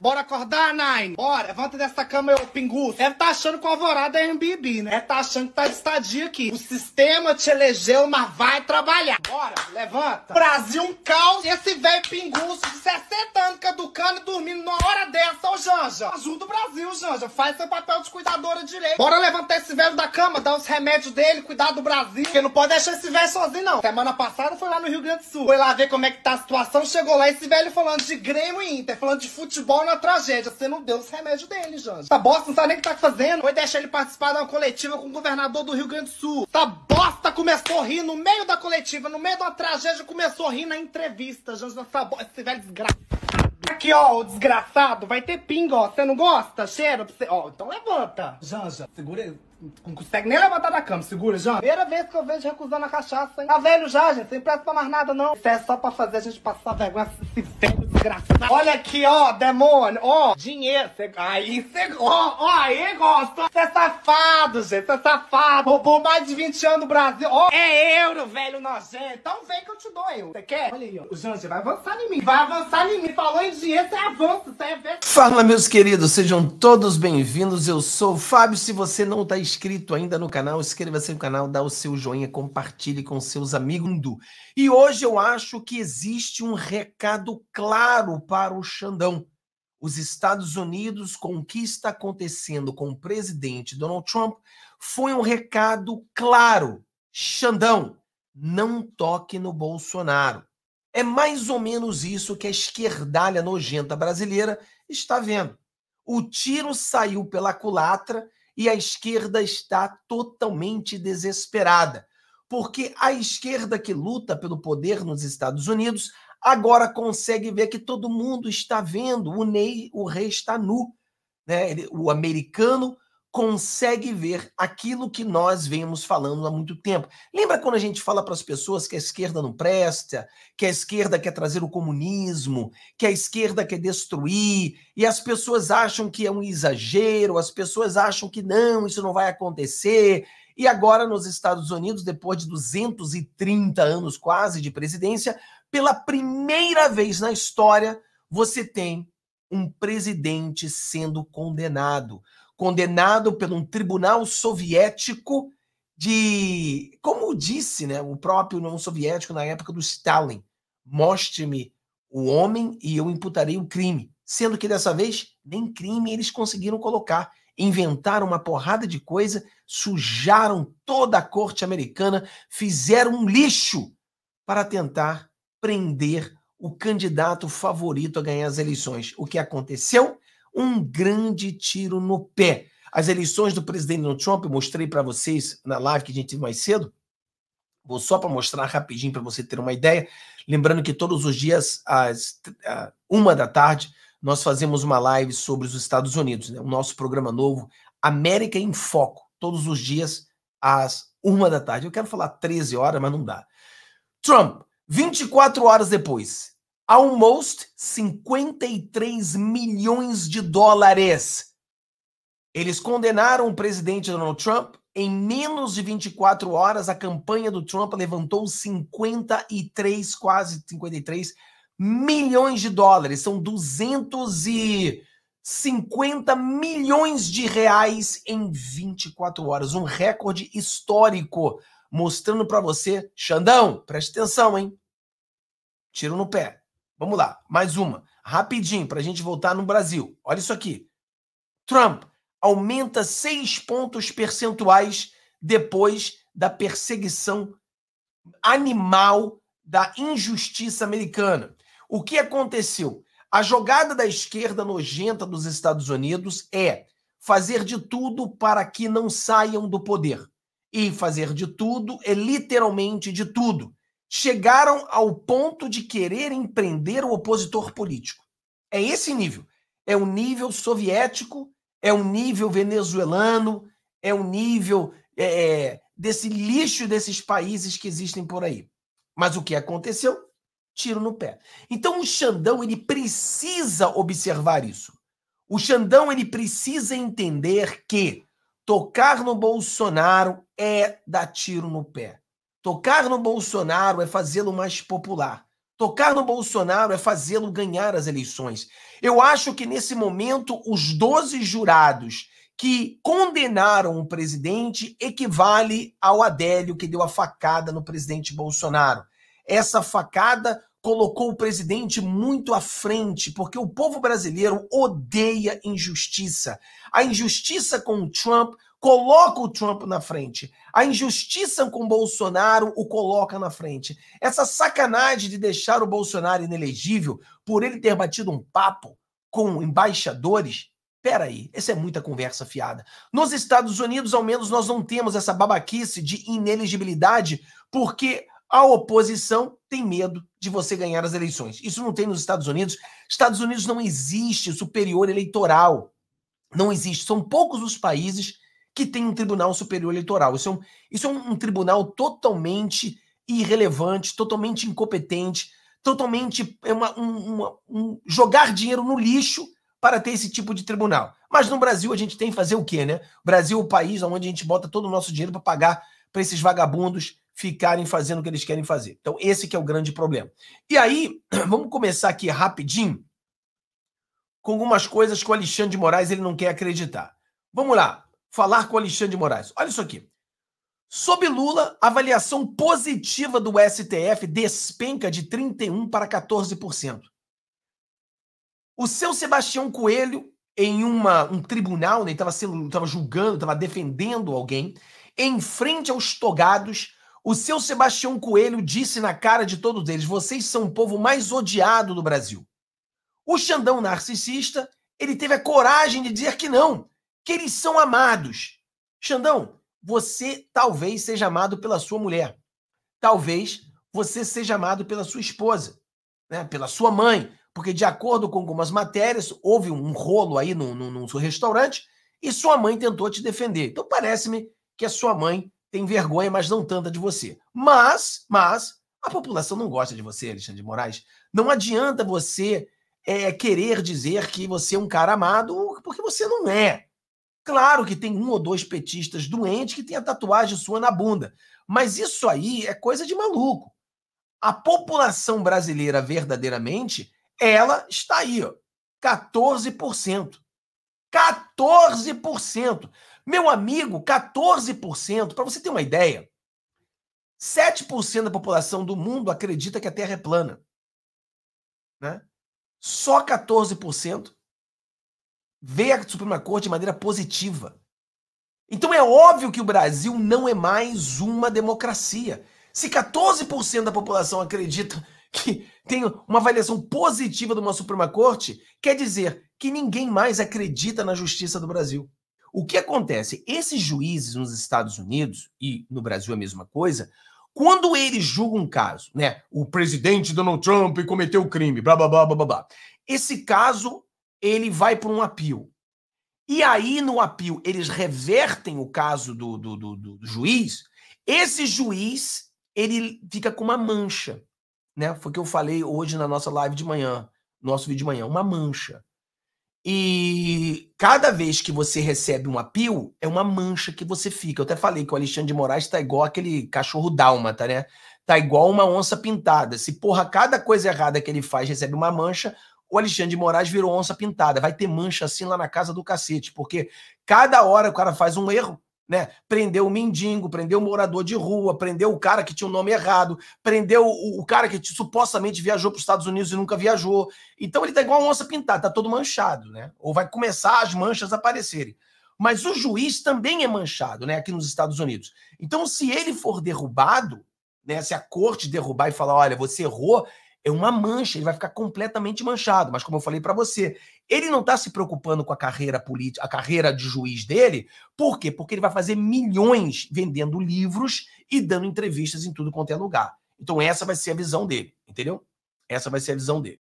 Bora acordar, Nine? Bora, levanta dessa cama, eu pinguço. Ela tá achando que o alvorada é MBB, né? Ela tá achando que tá de estadia aqui. O sistema te elegeu, mas vai trabalhar. Bora, levanta. Brasil um caos. Esse velho pinguço de 60 anos caducando e dormindo numa hora dessa, ô Janja. Ajuda o Brasil, Janja. Faz seu papel de cuidadora direito. Bora levantar esse velho da cama, dar os remédios dele, cuidar do Brasil. Porque não pode deixar esse velho sozinho, não. Semana passada foi lá no Rio Grande do Sul. Foi lá ver como é que tá a situação. Chegou lá esse velho falando de Grêmio e Inter, falando de futebol uma tragédia. Você não deu os remédios dele, Janja. Tá bosta, não sabe nem o que tá fazendo. Foi deixar ele participar de uma coletiva com o governador do Rio Grande do Sul. Tá bosta, começou a rir no meio da coletiva, no meio de uma tragédia, começou a rir na entrevista. Janja, essa bosta, esse velho desgraçado. Aqui, ó, o desgraçado vai ter pinga, ó. Você não gosta? Cheira pra você. Ó, então levanta. Janja, segura ele. Não consegue nem levantar da cama, segura, João. Primeira vez que eu vejo recusando a cachaça, hein? Tá velho já, gente, não empresta pra mais nada, não. Isso é só pra fazer a gente passar vergonha, esse velho desgraçado. Olha aqui, ó, demônio, ó, dinheiro. Cê... Aí você, ó, ó, aí gosta. Você é safado, gente, você é safado. Roubou mais de 20 anos do Brasil, ó. É euro, velho nojento. Então vem que eu te dou, eu. Você quer? Olha aí, ó. O Jean, vai avançar em mim, vai avançar em mim. Falou em dinheiro, você avança, você é... Fala, meus queridos, sejam todos bem-vindos. Eu sou o Fábio, se você não tá inscrito ainda no canal, inscreva-se no canal, dá o seu joinha, compartilhe com seus amigos. E hoje eu acho que existe um recado claro para o Xandão. Os Estados Unidos, com o que está acontecendo com o presidente Donald Trump, foi um recado claro. Xandão, não toque no Bolsonaro. É mais ou menos isso que a esquerdalha nojenta brasileira está vendo. O tiro saiu pela culatra e a esquerda está totalmente desesperada, porque a esquerda que luta pelo poder nos Estados Unidos agora consegue ver que todo mundo está vendo, o Ney, o rei está nu. Né? o americano consegue ver aquilo que nós vemos falando há muito tempo. Lembra quando a gente fala para as pessoas que a esquerda não presta, que a esquerda quer trazer o comunismo, que a esquerda quer destruir, e as pessoas acham que é um exagero, as pessoas acham que não, isso não vai acontecer. E agora nos Estados Unidos, depois de 230 anos quase de presidência, pela primeira vez na história, você tem um presidente sendo condenado condenado por um tribunal soviético de, como disse né, o próprio não soviético na época do Stalin, mostre-me o homem e eu imputarei o crime. Sendo que dessa vez nem crime eles conseguiram colocar. Inventaram uma porrada de coisa, sujaram toda a corte americana, fizeram um lixo para tentar prender o candidato favorito a ganhar as eleições. O que aconteceu? um grande tiro no pé. As eleições do presidente Donald Trump, eu mostrei para vocês na live que a gente teve mais cedo. Vou só para mostrar rapidinho para você ter uma ideia. Lembrando que todos os dias, às uma da tarde, nós fazemos uma live sobre os Estados Unidos, né? o nosso programa novo, América em Foco, todos os dias, às uma da tarde. Eu quero falar 13 horas, mas não dá. Trump, 24 horas depois, Almost 53 milhões de dólares. Eles condenaram o presidente Donald Trump. Em menos de 24 horas, a campanha do Trump levantou 53, quase 53 milhões de dólares. São 250 milhões de reais em 24 horas. Um recorde histórico. Mostrando para você, Xandão, preste atenção, hein? Tiro no pé. Vamos lá, mais uma, rapidinho, para a gente voltar no Brasil. Olha isso aqui. Trump aumenta seis pontos percentuais depois da perseguição animal da injustiça americana. O que aconteceu? A jogada da esquerda nojenta dos Estados Unidos é fazer de tudo para que não saiam do poder. E fazer de tudo é literalmente de tudo chegaram ao ponto de querer empreender o opositor político. É esse nível. É um nível soviético, é um nível venezuelano, é um nível é, é, desse lixo desses países que existem por aí. Mas o que aconteceu? Tiro no pé. Então o Xandão ele precisa observar isso. O Xandão ele precisa entender que tocar no Bolsonaro é dar tiro no pé. Tocar no Bolsonaro é fazê-lo mais popular. Tocar no Bolsonaro é fazê-lo ganhar as eleições. Eu acho que nesse momento os 12 jurados que condenaram o presidente equivale ao Adélio que deu a facada no presidente Bolsonaro. Essa facada colocou o presidente muito à frente, porque o povo brasileiro odeia injustiça. A injustiça com o Trump coloca o Trump na frente. A injustiça com Bolsonaro o coloca na frente. Essa sacanagem de deixar o Bolsonaro inelegível por ele ter batido um papo com embaixadores. pera aí. essa é muita conversa fiada. Nos Estados Unidos, ao menos, nós não temos essa babaquice de inelegibilidade, porque a oposição tem medo de você ganhar as eleições. Isso não tem nos Estados Unidos. Estados Unidos não existe superior eleitoral. Não existe. São poucos os países que tem um Tribunal Superior Eleitoral. Isso é um, isso é um, um tribunal totalmente irrelevante, totalmente incompetente, totalmente é uma, uma, um, jogar dinheiro no lixo para ter esse tipo de tribunal. Mas no Brasil a gente tem que fazer o quê, né? O Brasil é o país onde a gente bota todo o nosso dinheiro para pagar para esses vagabundos ficarem fazendo o que eles querem fazer. Então esse que é o grande problema. E aí, vamos começar aqui rapidinho com algumas coisas que o Alexandre de Moraes ele não quer acreditar. Vamos lá falar com Alexandre de Moraes. Olha isso aqui. Sob Lula, avaliação positiva do STF despenca de 31 para 14%. O seu Sebastião Coelho, em uma, um tribunal, né, estava estava julgando, estava defendendo alguém, em frente aos togados, o seu Sebastião Coelho disse na cara de todos eles: vocês são o povo mais odiado do Brasil. O Xandão narcisista, ele teve a coragem de dizer que não, que eles são amados. Xandão, você talvez seja amado pela sua mulher. Talvez você seja amado pela sua esposa, né? pela sua mãe. Porque, de acordo com algumas matérias, houve um rolo aí num, num, num restaurante e sua mãe tentou te defender. Então, parece-me que a sua mãe tem vergonha, mas não tanta de você. Mas, mas, a população não gosta de você, Alexandre de Moraes. Não adianta você é, querer dizer que você é um cara amado, porque você não é. Claro que tem um ou dois petistas doentes que tem a tatuagem sua na bunda. Mas isso aí é coisa de maluco. A população brasileira, verdadeiramente, ela está aí, ó, 14%. 14%. Meu amigo, 14%. Para você ter uma ideia, 7% da população do mundo acredita que a Terra é plana. Né? Só 14% vê a Suprema Corte de maneira positiva. Então é óbvio que o Brasil não é mais uma democracia. Se 14% da população acredita que tem uma avaliação positiva de uma Suprema Corte, quer dizer que ninguém mais acredita na justiça do Brasil. O que acontece? Esses juízes nos Estados Unidos, e no Brasil a mesma coisa, quando eles julgam um caso, né? O presidente Donald Trump cometeu crime, blá blá blá blá blá. Esse caso ele vai para um apio. E aí, no apio, eles revertem o caso do, do, do, do, juiz. Esse juiz, ele fica com uma mancha. Né? Foi o que eu falei hoje na nossa live de manhã, nosso vídeo de manhã, uma mancha. E cada vez que você recebe um apio, é uma mancha que você fica. Eu até falei que o Alexandre de Moraes está igual aquele cachorro dálmata, tá, né? Tá igual uma onça pintada. Se, porra, cada coisa errada que ele faz recebe uma mancha, o Alexandre de Moraes virou onça pintada. Vai ter mancha assim lá na casa do cacete, porque cada hora o cara faz um erro, né? Prendeu o mendigo, prendeu o morador de rua, prendeu o cara que tinha o um nome errado, prendeu o, o cara que supostamente viajou para os Estados Unidos e nunca viajou. Então ele tá igual uma onça pintada, tá todo manchado, né? Ou vai começar as manchas a aparecerem. Mas o juiz também é manchado, né, aqui nos Estados Unidos. Então se ele for derrubado, né, se a corte derrubar e falar, olha, você errou, é uma mancha, ele vai ficar completamente manchado. Mas como eu falei para você, ele não está se preocupando com a carreira política, a carreira de juiz dele, por quê? Porque ele vai fazer milhões vendendo livros e dando entrevistas em tudo quanto é lugar. Então essa vai ser a visão dele, entendeu? Essa vai ser a visão dele.